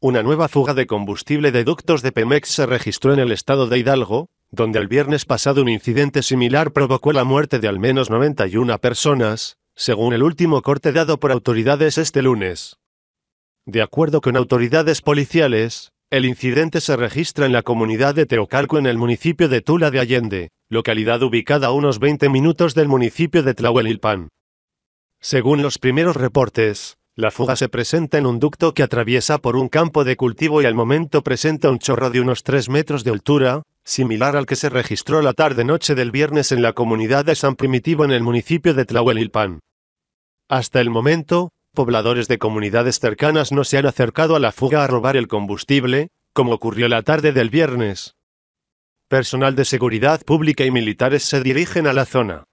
Una nueva fuga de combustible de ductos de Pemex se registró en el estado de Hidalgo, donde el viernes pasado un incidente similar provocó la muerte de al menos 91 personas, según el último corte dado por autoridades este lunes. De acuerdo con autoridades policiales, el incidente se registra en la comunidad de Teocalco en el municipio de Tula de Allende, localidad ubicada a unos 20 minutos del municipio de Tlahuelilpan. Según los primeros reportes, la fuga se presenta en un ducto que atraviesa por un campo de cultivo y al momento presenta un chorro de unos 3 metros de altura, similar al que se registró la tarde-noche del viernes en la comunidad de San Primitivo en el municipio de Tlahuelilpan. Hasta el momento, pobladores de comunidades cercanas no se han acercado a la fuga a robar el combustible, como ocurrió la tarde del viernes. Personal de seguridad pública y militares se dirigen a la zona.